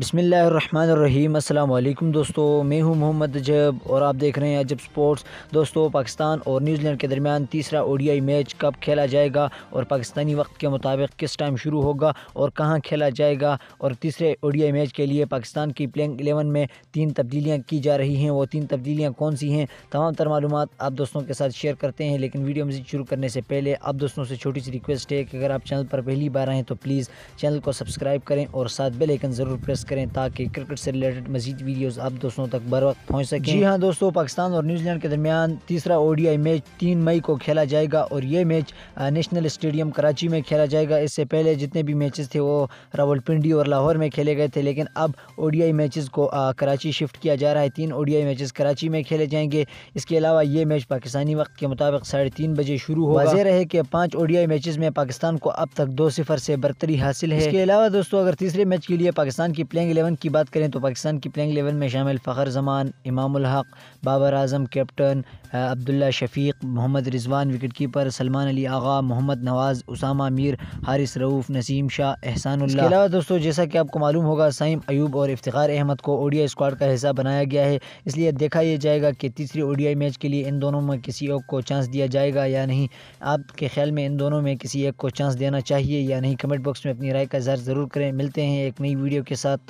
बिसमीम अल्लाम दोस्तों मैं हूं मोहम्मद अजब और आप देख रहे हैं अजब स्पोर्ट्स दोस्तों पाकिस्तान और न्यूजीलैंड के दरमियान तीसरा ओडीआई मैच कब खेला जाएगा और पाकिस्तानी वक्त के मुताबिक किस टाइम शुरू होगा और कहां खेला जाएगा और तीसरे ओडीआई मैच के लिए पाकिस्तान की प्लेइंग एलेवन में तीन तब्दीलियाँ की जा रही हैं वो तीन तब्दीलियाँ कौन सी हैं तमाम तर मालूम आप दोस्तों के साथ शेयर करते हैं लेकिन वीडियो मजीद शुरू करने से पहले आप दोस्तों से छोटी सी रिक्वेस्ट है कि अगर आप चैनल पर पहली बार आएँ तो प्लीज़ चैनल को सब्सक्राइब करें और साथ बेलाइकन ज़रूर प्रेस करें ताकि क्रिकेट से रिलेटेड मजीद वीडियोस आप दोस्तों तक बर वक्त पहुँच सकें जी हाँ दोस्तों पाकिस्तान और न्यूजीलैंड के दरमियान तीसरा ओडीआई मैच तीन मई को खेला जाएगा और ये मैच नेशनल स्टेडियम कराची में खेला जाएगा इससे पहले जितने भी मैचेस थे वो रावलपिंडी और लाहौर में खेले गए थे लेकिन अब ओडीआई मैचेस को कराची शिफ्ट किया जा रहा है तीन ओडीआई मैचेस कराची में खेले जाएंगे इसके अलावा ये मैच पाकिस्तानी वक्त के मुताबिक साढ़े तीन बजे शुरू हो वाजह रहे कि पाँच ओडीआई मैचेस में पाकिस्तान को अब तक दो सिफर से बरतरी हासिल है इसके अलावा दोस्तों अगर तीसरे मैच के लिए पाकिस्तान की प्लेन प्लेइंग एलेवन की बात करें तो पाकिस्तान की प्लेइंग एलेवन में शामिल Fakhar Zaman Imam Haq Babar Azam captain Abdullah Shafique Mohammad Rizwan wicket keeper Salman Ali Agha Mohammad Nawaz Usama Mir Haris Rauf Naseem Shah Ehsan अलावा दोस्तों जैसा कि आपको मालूम होगा सईम अयूब और इफ्तार अहमद को ओडिया स्क्वाड का हिस्सा बनाया गया है इसलिए देखा यह जाएगा कि तीसरी ओडिया मैच के लिए इन दोनों में किसी एक को चांस दिया जाएगा या नहीं आपके ख्याल में इन दोनों में किसी एक को चांस देना चाहिए या नहीं कमेंट बॉक्स में अपनी राय का इजहार ज़रूर करें मिलते हैं एक नई वीडियो के साथ